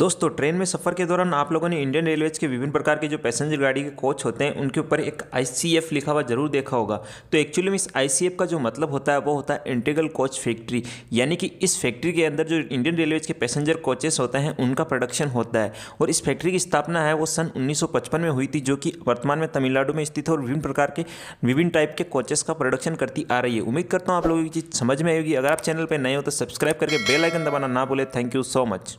दोस्तों ट्रेन में सफ़र के दौरान आप लोगों ने इंडियन रेलवेज के विभिन्न प्रकार के जो पैसेंजर गाड़ी के कोच होते हैं उनके ऊपर एक आई लिखा हुआ जरूर देखा होगा तो एक्चुअली में इस आई का जो मतलब होता है वो होता है इंटीग्रल कोच फैक्ट्री यानी कि इस फैक्ट्री के अंदर जो इंडियन रेलवेज के पैसेंजर कोचेस होते हैं उनका प्रोडक्शन होता है और इस फैक्ट्री की स्थापना है वो सन उन्नीस में हुई थी जो कि वर्तमान में तमिलनाडु में स्थित है और विभिन्न प्रकार के विभिन्न टाइप के कोचेस का प्रोडक्शन करती आ रही है उम्मीद करता हूँ आप लोगों की चीज़ समझ में आएगी अगर आप चैनल पर नए हो तो सब्सक्राइब करके बेलाइकन दबाना ना बोले थैंक यू सो मच